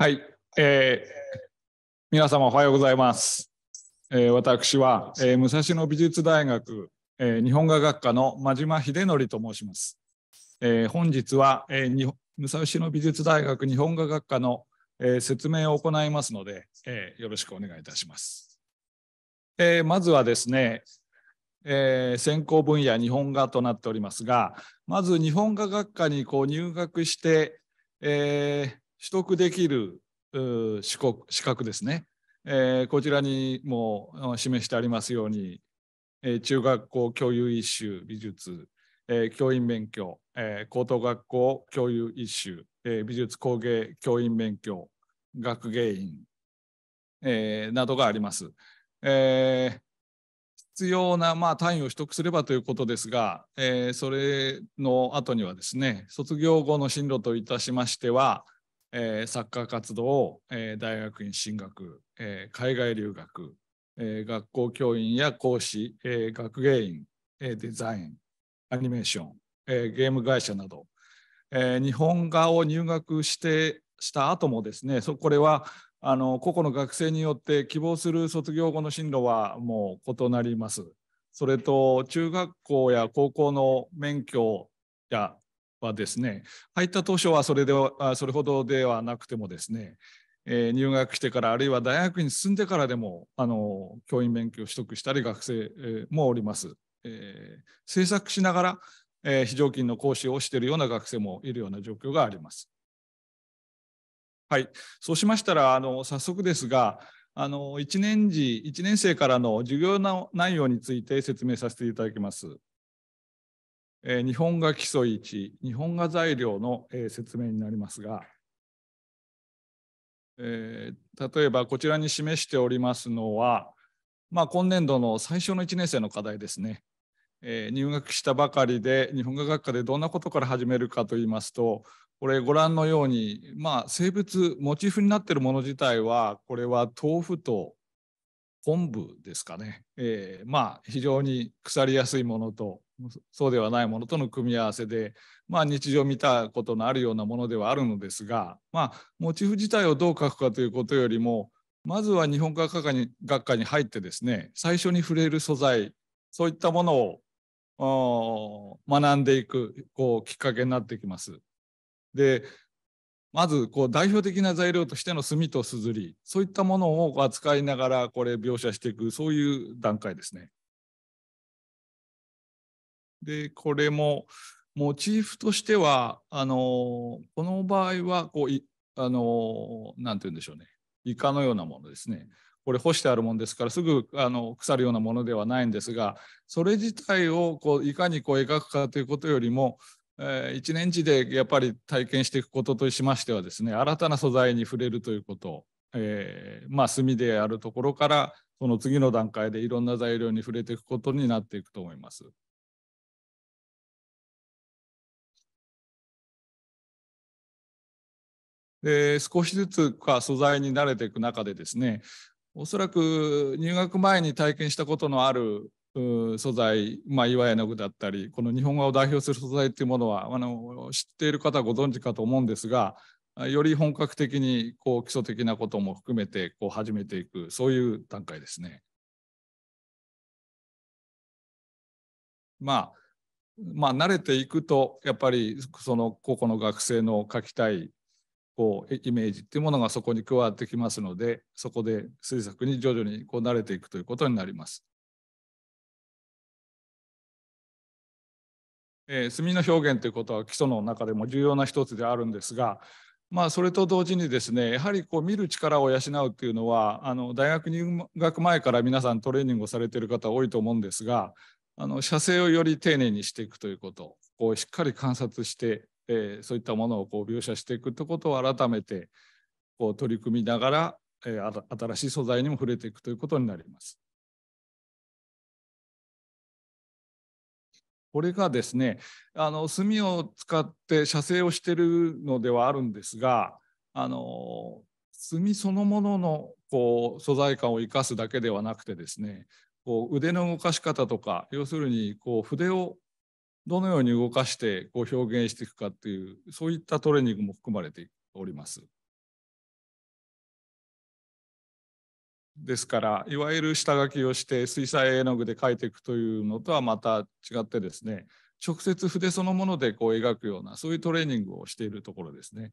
はい、えー、皆様おはようございます。えー、私は、えー、武蔵野美術大学、えー、日本画学科の真島秀則と申します。えー、本日は、えー、武蔵野美術大学日本画学科の、えー、説明を行いますので、えー、よろしくお願いいたします。えー、まずはですね、えー、専攻分野日本画となっておりますがまず日本画学科にこう入学して、えー、取得できる資格ですね、えー、こちらにも示してありますように、えー、中学校教諭一種美術、えー、教員免許、えー、高等学校教諭一種、えー、美術工芸教員免許学芸員、えー、などがあります。えー、必要な、まあ、単位を取得すればということですが、えー、それの後にはですね卒業後の進路といたしましては、えー、サッカー活動、えー、大学院進学、えー、海外留学、えー、学校教員や講師、えー、学芸員、えー、デザイン、アニメーション、えー、ゲーム会社など、えー、日本画を入学してした後もですねそこれはあの個々の学生によって希望する卒業後の進路はもう異なります。それと中学校や高校の免許やはですね入った当初はそれでそれほどではなくてもですね、えー、入学してからあるいは大学に進んでからでもあの教員免許を取得したり学生もおります。えー、制作しながら、えー、非常勤の講師をしているような学生もいるような状況があります。はい、そうしましたらあの早速ですがあの1年時1年生からの授業の内容について説明させていただきます。え日本画基礎1、日本画材料の、え説明になりますが、えー、例えばこちらに示しておりますのは、まあ、今年度の最初の1年生の課題ですね。えー、入学したばかりで日本画学科でどんなことから始めるかといいますとこれご覧のように、まあ、生物モチーフになっているもの自体はこれは豆腐と昆布ですかね、えー、まあ非常に腐りやすいものとそうではないものとの組み合わせで、まあ、日常見たことのあるようなものではあるのですが、まあ、モチーフ自体をどう書くかということよりもまずは日本画家に学科に入ってですね最初に触れる素材そういったものを学んでいくこうきっかけになってきます。でまずこう代表的な材料としての墨とすずりそういったものを扱いながらこれ描写していくそういう段階ですね。でこれもモチーフとしてはあのこの場合はこういあのなんて言うんでしょうねイカのようなものですね。これ干してあるもんですからすぐあの腐るようなものではないんですがそれ自体をこういかにこう描くかということよりも、えー、一年次でやっぱり体験していくこととしましてはですね新たな素材に触れるということ、えー、まあ墨であるところからその次の段階でいろんな材料に触れていくことになっていくと思います。で少しずつか素材に慣れていく中でですねおそらく入学前に体験したことのある素材、まあ、岩絵の具だったりこの日本画を代表する素材っていうものはあの知っている方ご存知かと思うんですがより本格的にこう基礎的なことも含めてこう始めていくそういう段階ですね。まあまあ、慣れていくとやっぱりその個々の学生の書きたいこうイメージっていうものがそこに加わってきますのでそこで政策に徐々にこう慣れていくということになります。えー、墨の表現ということは基礎の中でも重要な一つであるんですが、まあ、それと同時にですねやはりこう見る力を養うっていうのはあの大学入学前から皆さんトレーニングをされている方多いと思うんですがあの写生をより丁寧にしていくということこうしっかり観察してえー、そういったものをこう描写していくってことを改めてこう取り組みながら、えー、新しい素材にも触れていくということになります。これがですねあの墨を使って写生をしてるのではあるんですがあの墨そのもののこう素材感を生かすだけではなくてですねこう腕の動かし方とか要するにこう筆をどのように動かしてこう表現していくかっていうそういったトレーニングも含まれております。ですからいわゆる下書きをして水彩絵の具で描いていくというのとはまた違ってですね直接筆そのものでこう描くようなそういうトレーニングをしているところですね。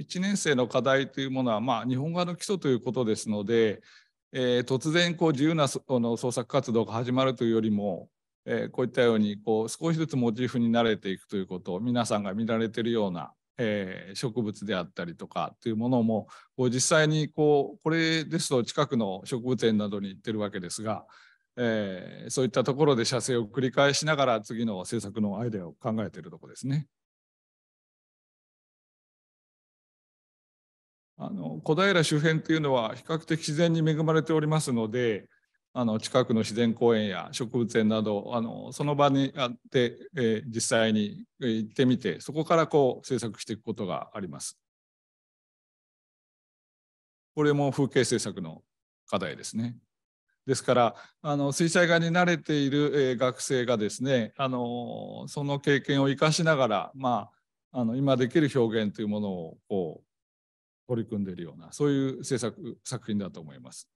1年生の課題というものは、まあ、日本画の基礎ということですので、えー、突然こう自由なその創作活動が始まるというよりも、えー、こういったようにこう少しずつモチーフに慣れていくということを皆さんが見られているような、えー、植物であったりとかというものもこう実際にこうこれですと近くの植物園などに行ってるわけですが、えそういったところで写生を繰り返しながら次の制作のアイデアを考えているとこですね。あの小平周辺というのは比較的自然に恵まれておりますのであの近くの自然公園や植物園などあのその場にあって、えー、実際に行ってみてそこからこう制作していくことがあります。これも風景制作の課題ですね。ですからあの水彩画に慣れている、えー、学生がですねあのその経験を生かしながら、まあ、あの今できる表現というものをこ取り組んでいるようなそういう制作作品だと思います。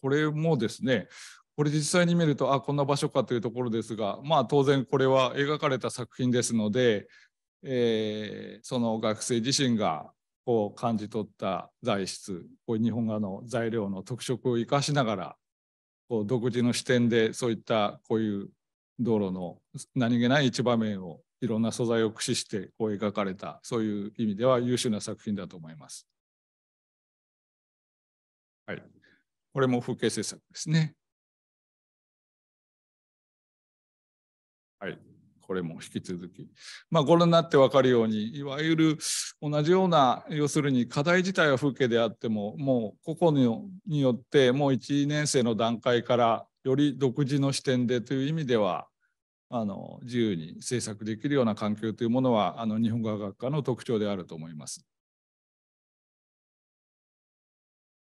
これもですねこれ実際に見るとあこんな場所かというところですがまあ当然これは描かれた作品ですので、えー、その学生自身がこう感じ取った材質こう日本画の材料の特色を生かしながらこう独自の視点でそういったこういう道路の何気ない一場面をいろんな素材を駆使してこう描かれたそういう意味では優秀な作品だと思います。はい、これも風景制作ですね。はい、これも引き続き、まあ、ご覧になって分かるようにいわゆる同じような要するに課題自体は風景であってももう個々によってもう1年生の段階からより独自の視点でという意味ではあの自由に制作できるような環境というものはあの日本語学科の特徴であると思います。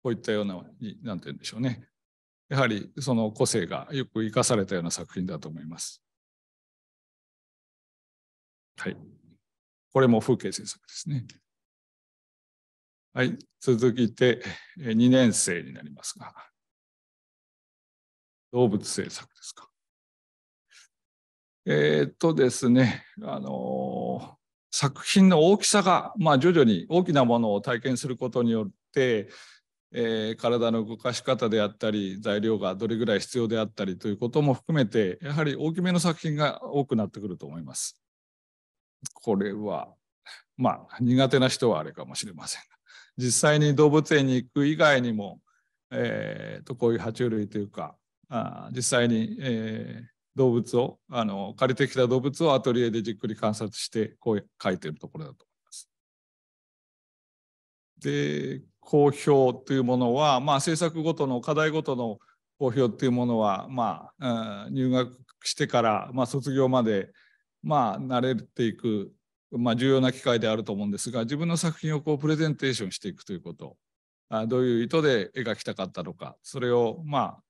こういったような何て言うんでしょうねやはりその個性がよく生かされたような作品だと思います。はい。これも風景制作ですね。はい。続いて2年生になりますが、動物制作ですか。えー、っとですね、あの作品の大きさが、まあ、徐々に大きなものを体験することによって、えー、体の動かし方であったり材料がどれぐらい必要であったりということも含めてやはり大きめの作品が多くなってくると思います。これはまあ苦手な人はあれかもしれませんが実際に動物園に行く以外にも、えー、とこういう爬虫類というかあ実際に、えー、動物をあの借りてきた動物をアトリエでじっくり観察してこう書いてるところだと思います。で公表というものは、まあ、政策ごとの課題ごとの公表というものは、まあ、入学してから、まあ、卒業まで、まあ、慣れていく、まあ、重要な機会であると思うんですが自分の作品をこうプレゼンテーションしていくということどういう意図で描きたかったのかそれを、まあ、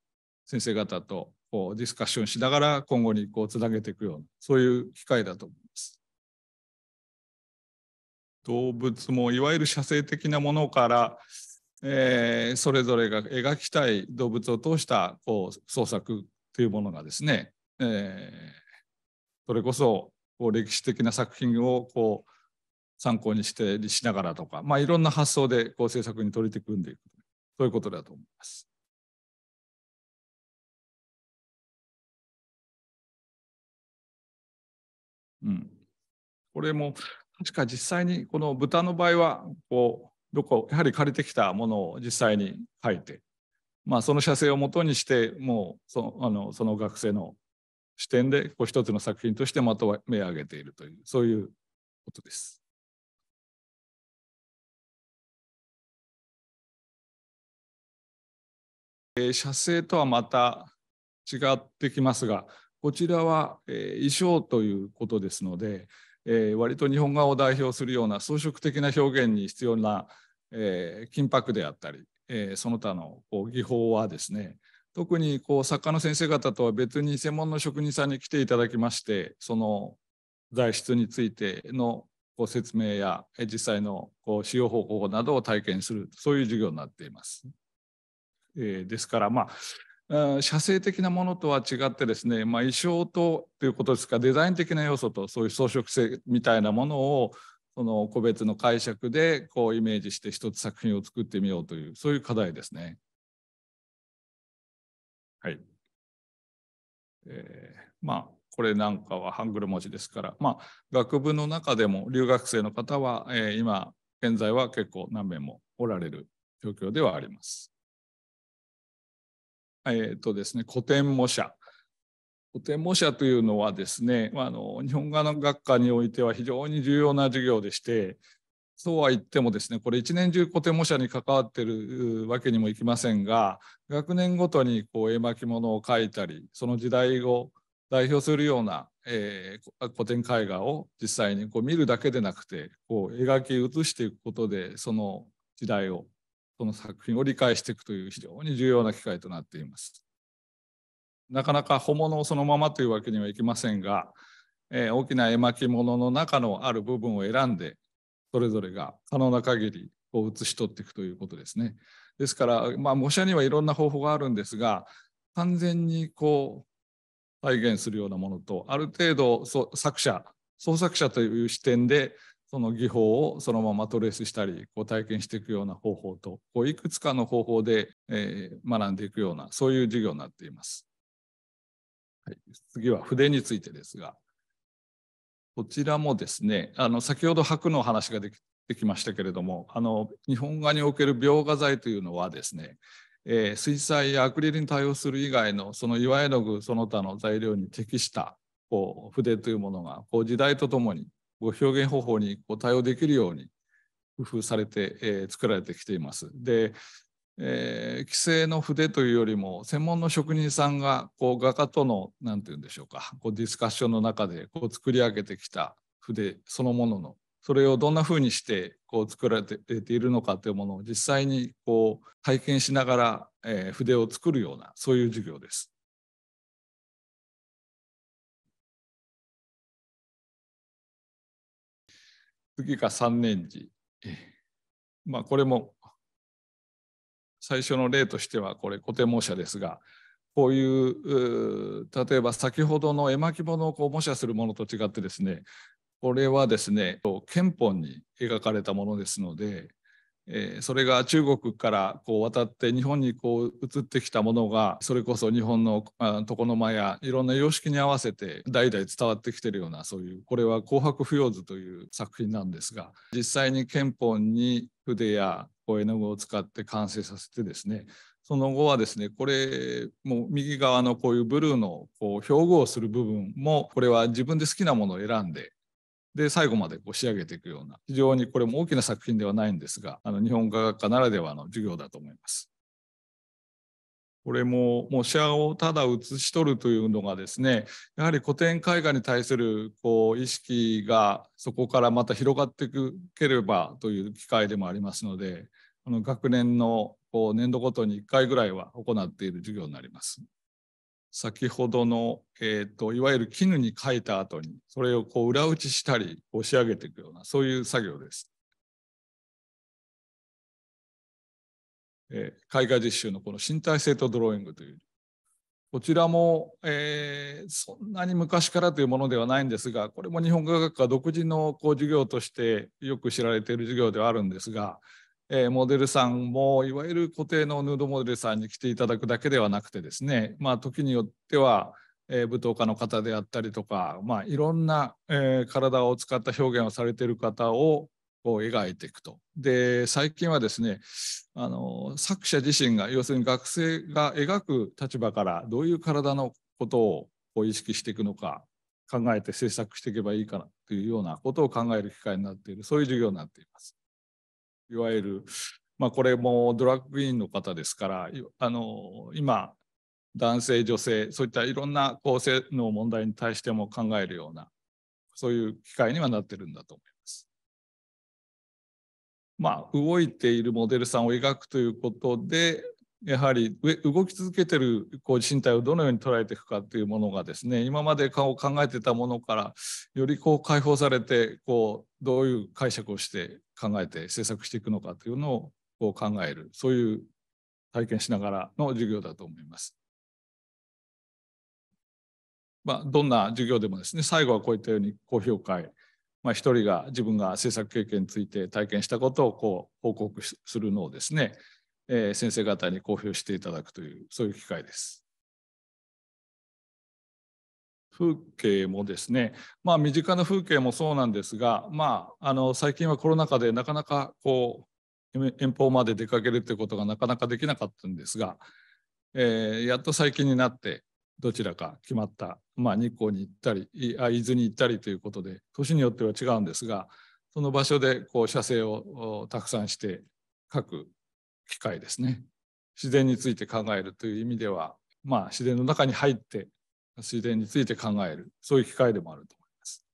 先生方とこうディスカッションしながら今後にこうつなげていくようなそういう機会だと思います。動物もいわゆる写生的なものから、えー、それぞれが描きたい動物を通したこう創作というものがですね、えー、それこそこう歴史的な作品をこう参考にしてしながらとか、まあ、いろんな発想でこう制作に取り組んでいくそういうことだと思います。うん、これも確か実際にこの豚の場合はこうどこやはり借りてきたものを実際に書いて、まあ、その写生をもとにしてもうそあのその学生の視点でこう一つの作品としてまとめ上げているというそういうことです。写生とはまた違ってきますがこちらは、えー、衣装ということですので、えー、割と日本画を代表するような装飾的な表現に必要な、えー、金箔であったり、えー、その他のこう技法はですね特にこう作家の先生方とは別に専門の職人さんに来ていただきましてその材質についてのご説明や実際のこう使用方法などを体験するそういう授業になっています。えー、ですからまあ写生的なものとは違ってですね、まあ、衣装とということですかデザイン的な要素とそういう装飾性みたいなものをその個別の解釈でこうイメージして一つ作品を作ってみようというそういう課題ですね。はい。えー、まあこれなんかはハングル文字ですから、まあ、学部の中でも留学生の方は、えー、今現在は結構何名もおられる状況ではあります。えーとですね、古典模写古典模写というのはですね、まあ、の日本画の学科においては非常に重要な授業でしてそうは言ってもですねこれ一年中古典模写に関わってるわけにもいきませんが学年ごとにこう絵巻物を描いたりその時代を代表するような、えー、古典絵画を実際にこう見るだけでなくてこう描き写していくことでその時代をその作品を理解していくという非常に重要な機会となっています。なかなか本物をそのままというわけにはいきませんが、えー、大きな絵巻物の中のある部分を選んでそれぞれが可能な限りを写し取っていくということですね。ですから、まあ、模写にはいろんな方法があるんですが完全にこう再現するようなものとある程度作者創作者という視点でその技法をそのままトレースしたりこう体験していくような方法とこういくつかの方法で、えー、学んでいくようなそういう授業になっています。はい、次は筆についてですがこちらもですねあの先ほど白の話ができできましたけれどもあの日本画における描画材というのはですねえー、水彩やアクリルに対応する以外のその岩絵の具その他の材料に適したこう筆というものがこう時代とともに表現方法にこう対応できるように工夫されて、えー、作られてきています。で、えー、既成の筆というよりも専門の職人さんがこう画家との何て言うんでしょうかこうディスカッションの中でこう作り上げてきた筆そのもののそれをどんなふうにしてこう作られているのかというものを実際にこう体験しながら、えー、筆を作るようなそういう授業です。次が3年次。まあ、これも最初の例としてはこれ古典模写ですがこういう例えば先ほどの絵巻物をこう模写するものと違ってですねこれはですね憲法に描かれたものですのでえー、それが中国からこう渡って日本にこう移ってきたものがそれこそ日本の床の間やいろんな様式に合わせて代々伝わってきてるようなそういうこれは「紅白不要図」という作品なんですが実際に憲法に筆や絵の具を使って完成させてですねその後はですね、これも右側のこういうブルーのこう標語をする部分も、これは自分で好きなものを選んでで最後までこう仕上げていくような非常にこれも大きな作品ではないんですがあの日本科学科ならではの授業だと思います。これももうシをただ写し取るというのがですねやはり古典絵画に対するこう意識がそこからまた広がっていければという機会でもありますのであの学年のこう年度ごとに1回ぐらいは行っている授業になります。先ほどの、えーと、いわゆる絹に書いた後にそれをこう裏打ちしたり押し上げていくようなそういう作業です。えー、絵画実習のこの身体性とドローイングというこちらも、えー、そんなに昔からというものではないんですがこれも日本画学科独自のこう授業としてよく知られている授業ではあるんですがえー、モデルさんもいわゆる固定のヌードモデルさんに来ていただくだけではなくてですね、まあ、時によっては、えー、舞踏家の方であったりとか、まあ、いろんな、えー、体を使った表現をされている方をう描いていくと。で最近はですねあの作者自身が要するに学生が描く立場からどういう体のことを意識していくのか考えて制作していけばいいかなというようなことを考える機会になっているそういう授業になっています。いわゆる、まあ、これもドラッグインの方ですからあの今男性女性そういったいろんな構成の問題に対しても考えるようなそういう機会にはなってるんだと思います。まあ、動いているモデルさんを描くということでやはり動き続けてるこう身体をどのように捉えていくかというものがですね今まで考えてたものからよりこう解放されてこうどういう解釈をして考えて制作していくのかというのを考えるそういう体験しながらの授業だと思います。まあ、どんな授業でもですね最後はこういったように高評価まあ、1人が自分が制作経験について体験したことをこう報告するのをですね、えー、先生方に公表していただくというそういう機会です。風景もですね、まあ、身近な風景もそうなんですが、まあ、あの最近はコロナ禍でなかなかこう遠方まで出かけるということがなかなかできなかったんですが、えー、やっと最近になってどちらか決まった、まあ、日光に行ったり伊豆に行ったりということで年によっては違うんですがその場所でこう写生をたくさんして書く機会ですね自然について考えるという意味では、まあ、自然の中に入って水田について考えるそういう機会でもあると思います。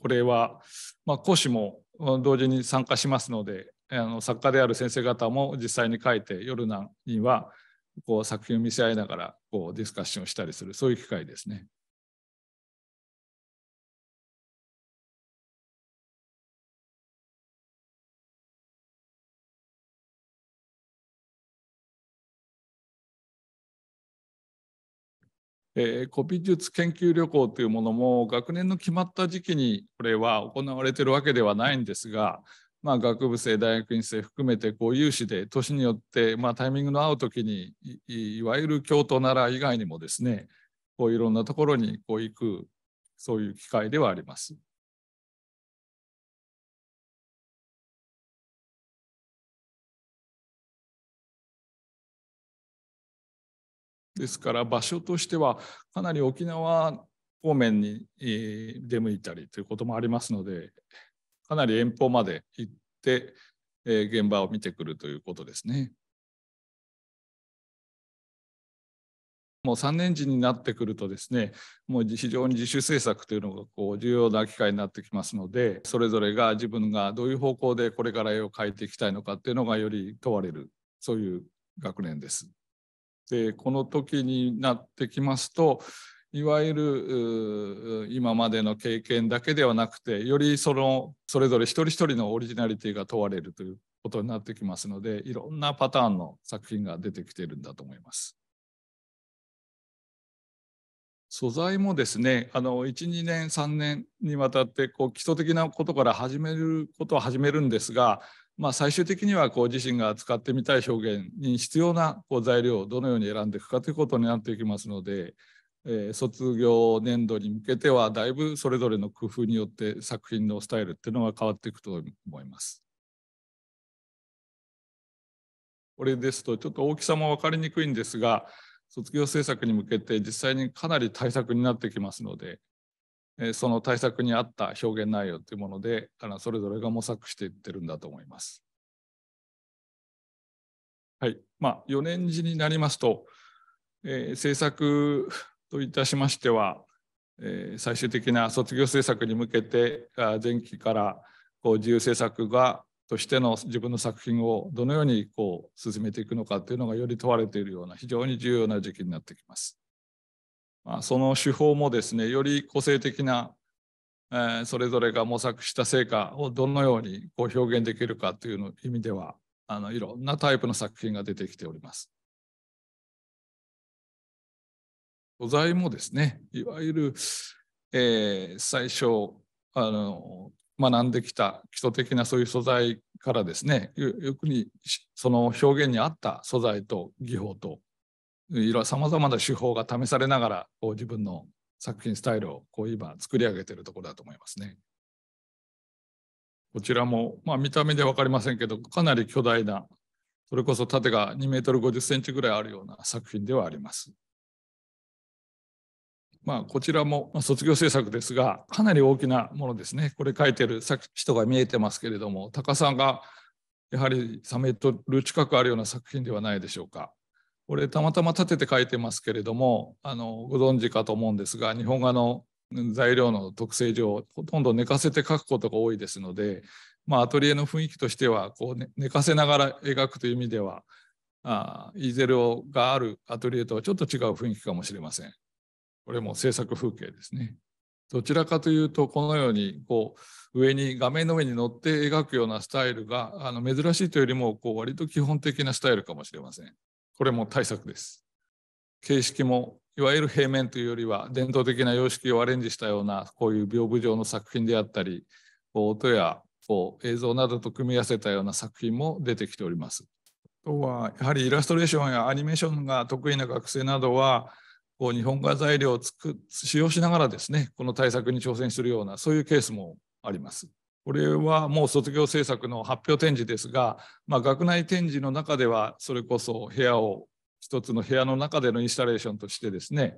これは、まあ、講師も同時に参加しますのであの作家である先生方も実際に書いて夜にはこう作品を見せ合いながらこうディスカッションしたりするそういう機会ですね。えー、古美術研究旅行というものも学年の決まった時期にこれは行われてるわけではないんですが、まあ、学部生大学院生含めてこう有志で年によって、まあ、タイミングの合う時にいわゆる京都奈良以外にもですねこういろんなところにこう行くそういう機会ではあります。ですから場所としてはかなり沖縄方面に出向いたりということもありますのでかなり遠方まで行って現場を見てくるということですね。もう3年時になってくるとですねもう非常に自主政策というのがこう重要な機会になってきますのでそれぞれが自分がどういう方向でこれから絵を描いていきたいのかっていうのがより問われるそういう学年です。でこの時になってきますといわゆる今までの経験だけではなくてよりそのそれぞれ一人一人のオリジナリティが問われるということになってきますのでいろんなパターンの作品が出てきているんだと思います。素材もですねあの12年3年にわたってこう基礎的なことから始めることは始めるんですがまあ、最終的にはこう自身が使ってみたい表現に必要なこう材料をどのように選んでいくかということになっていきますので、えー、卒業年度に向けてはだいぶそれぞれの工夫によって作品のスタイルっていうのが変わっていくと思います。これですとちょっと大きさも分かりにくいんですが卒業制作に向けて実際にかなり対策になってきますのでその対策に合った表現内容というものであのそれぞれが模索していってるんだと思います。はいまあ、4年次になりますと、えー、政策といたしましては、えー、最終的な卒業政策に向けて前期からこう自由政策がとしての自分の作品をどのようにこう進めていくのかというのがより問われているような非常に重要な時期になってきます。まあ、その手法もですねより個性的な、えー、それぞれが模索した成果をどのようにこう表現できるかというの意味ではあのいろんなタイプの作品が出てきております。素材もですねいわゆる、えー、最初あの学んできた基礎的なそういう素材からですねよくにその表現に合った素材と技法といろさまざまな手法が試されながらこう自分の作品スタイルをこう今作り上げているところだと思いますね。こちらも、まあ、見た目で分かりませんけどかなり巨大なそれこそ縦が2メートル50センチぐらいあるような作品ではあります。まあ、こちらも卒業制作ですがかなり大きなものですねこれ書いてる人が見えてますけれども高さがやはり3メートル近くあるような作品ではないでしょうか。これたまたま立てて書いてますけれどもあのご存知かと思うんですが日本画の材料の特性上ほとんど寝かせて書くことが多いですので、まあ、アトリエの雰囲気としてはこう、ね、寝かせながら描くという意味ではあイーゼルがあるアトリエとはちょっと違う雰囲気かもしれません。これも制作風景ですね。どちらかというとこのようにこう上に画面の上に乗って描くようなスタイルがあの珍しいというよりもこう割と基本的なスタイルかもしれません。これも対策です。形式もいわゆる平面というよりは伝統的な様式をアレンジしたようなこういう屏風状の作品であったり音やこう映像などと組み合わせたような作品も出てきております。あとはやはりイラストレーションやアニメーションが得意な学生などはこう日本画材料を使用しながらですねこの対策に挑戦するようなそういうケースもあります。これはもう卒業制作の発表展示ですが、まあ、学内展示の中ではそれこそ部屋を一つの部屋の中でのインスタレーションとしてですね、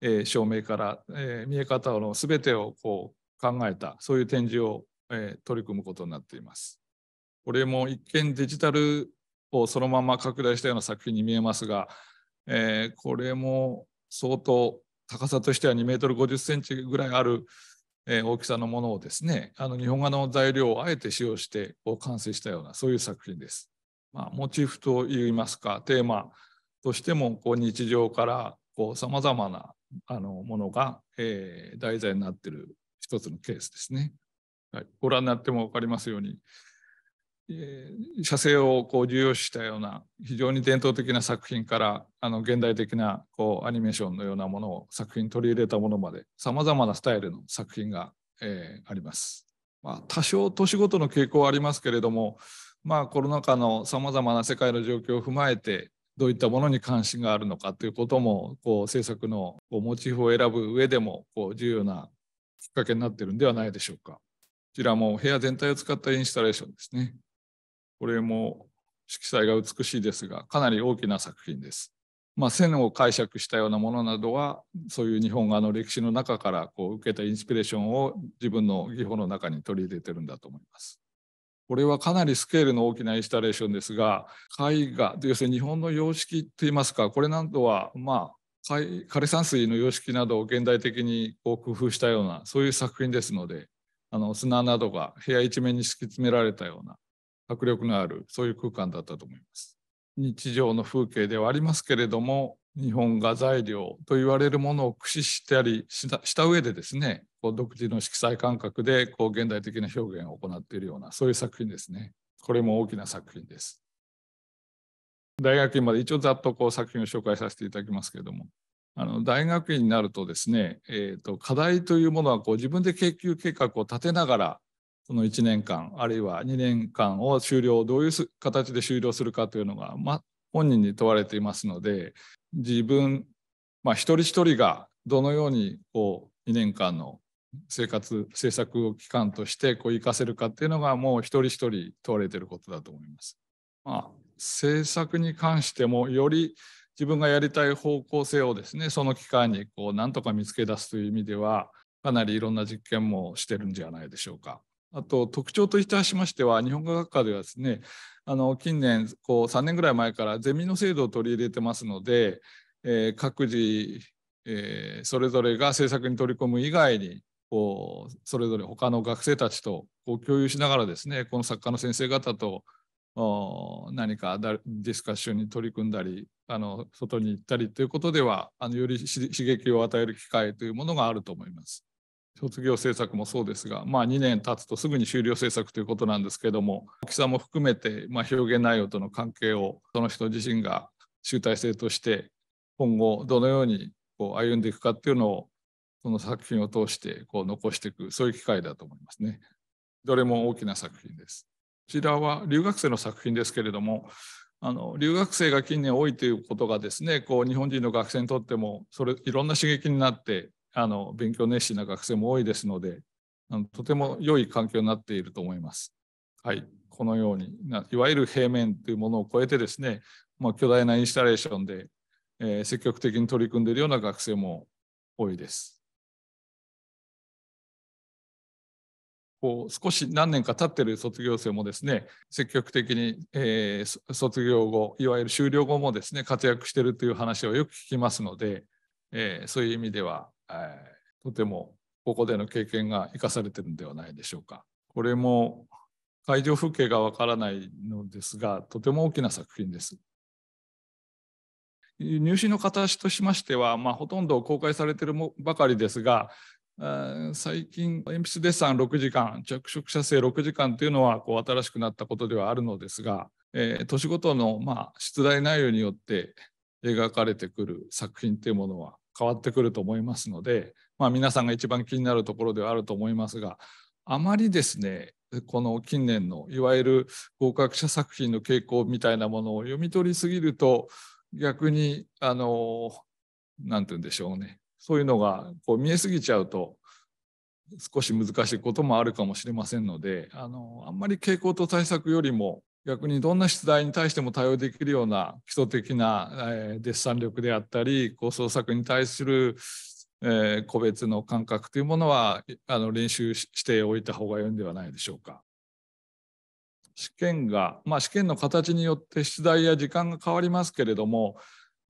えー、照明から、えー、見え方の全てをこう考えたそういう展示を、えー、取り組むことになっています。これも一見デジタルをそのまま拡大したような作品に見えますが、えー、これも相当高さとしては2メートル50センチぐらいあるえ大きさのものをですねあの日本画の材料をあえて使用してこ完成したようなそういう作品です。まあ、モチーフといいますかテーマとしてもこう日常からさまざまなあのものが、えー、題材になっている一つのケースですね。はい、ご覧になっても分かりますように写生をこう重要視したような非常に伝統的な作品からあの現代的なこうアニメーションのようなものを作品取り入れたものまでさまざまなスタイルの作品が、えー、あります。まあ、多少年ごとの傾向はありますけれども、まあ、コロナ禍のさまざまな世界の状況を踏まえてどういったものに関心があるのかということもこう制作のこうモチーフを選ぶ上でもこう重要なきっかけになってるんではないでしょうか。こちらも部屋全体を使ったインスタレーションですね。これも色彩が美しいですがかなり大きな作品です。まあ、線を解釈したようなものなどはそういう日本画の歴史の中からこう受けたインスピレーションを自分の技法の中に取り入れてるんだと思います。これはかなりスケールの大きなインスタレーションですが絵画要するに日本の様式とていいますかこれなどはまあ枯山水の様式などを現代的にこう工夫したようなそういう作品ですのであの砂などが部屋一面に敷き詰められたような迫力のあるそういう空間だったと思います。日常の風景ではありますけれども日本画材料と言われるものを駆使したりした上でですねこう独自の色彩感覚でこう現代的な表現を行っているようなそういう作品ですねこれも大きな作品です大学院まで一応ざっとこう作品を紹介させていただきますけれどもあの大学院になるとですね、えーと課題というものはこう自分で研究計画を立てながらその1年間あるいは2年間を終了どういう形で終了するかというのが、ま、本人に問われていますので自分、まあ、一人一人がどのようにこう2年間の生活政策を期間としてこう生かせるかっていうのがもう一人一人問われていることだと思います。まあ、政策に関してもより自分がやりたい方向性をですねその期間にこう何とか見つけ出すという意味ではかなりいろんな実験もしてるんじゃないでしょうか。あと特徴といたしましては日本科学科ではですねあの近年こう3年ぐらい前からゼミの制度を取り入れてますので、えー、各自、えー、それぞれが政策に取り込む以外にこうそれぞれ他の学生たちとこう共有しながらですねこの作家の先生方と何かディスカッションに取り組んだりあの外に行ったりということではあのより刺激を与える機会というものがあると思います。卒業制作もそうですが、まあ、2年経つとすぐに終了制作ということなんですけども大きさも含めて、まあ、表現内容との関係をその人自身が集大成として今後どのようにこう歩んでいくかっていうのをその作品を通してこう残していくそういう機会だと思いますね。どれも大きな作品です。こちらは留学生の作品ですけれどもあの留学生が近年多いということがですねこう日本人の学生にとってもそれいろんな刺激になってあの勉強熱心な学生も多いですのであのとても良い環境になっていると思います。はい、このようにいわゆる平面というものを超えてですね、まあ、巨大なインスタレーションで、えー、積極的に取り組んでいるような学生も多いです。こう少し何年か経ってる卒業生もですね積極的に、えー、卒業後いわゆる修了後もですね活躍してるという話をよく聞きますので、えー、そういう意味でははい、とてもここでの経験が生かされてるんではないでしょうか。これも会場風景がわからないのですが、とても大きな作品です。入試の形としましては、まあ、ほとんど公開されてるばかりですが、最近、鉛筆デッサン6時間、着色写生6時間というのはこう新しくなったことではあるのですが、えー、年ごとのまあ出題内容によって描かれてくる作品というものは変わってくると思いますので、まあ、皆さんが一番気になるところではあると思いますがあまりですねこの近年のいわゆる合格者作品の傾向みたいなものを読み取りすぎると逆にあの何て言うんでしょうねそういうのがこう見えすぎちゃうと少し難しいこともあるかもしれませんのであのあんまり傾向と対策よりも逆にどんな出題に対しても対応できるような基礎的な、えデッサン力であったり構想作に対する、え個別の感覚というものはあの練習しておいた方が良いんではないでしょうか。試験が、まあ、試験の形によって出題や時間が変わりますけれども、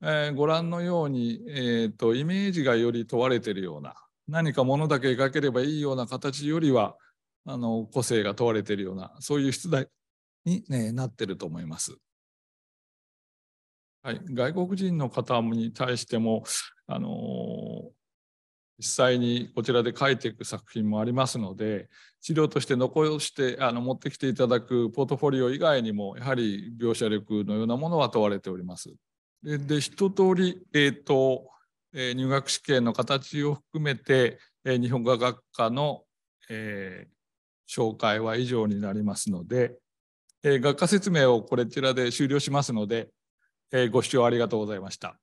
えー、ご覧のように、えーとイメージがより問われているような何かものだけ描ければいいような形よりはあの個性が問われているようなそういう出題に、ね、なってると思います。はい、外国人の方に対しても、あのー、実際にこちらで書いていく作品もありますので資料として残してあの持ってきていただくポートフォリオ以外にもやはり描写力のようなものは問われております。でで一通り、えーと入学試験の形を含めて、日本画学科の、えー、紹介は以上になりますので、えー、学科説明をこちらで終了しますので、えー、ご視聴ありがとうございました。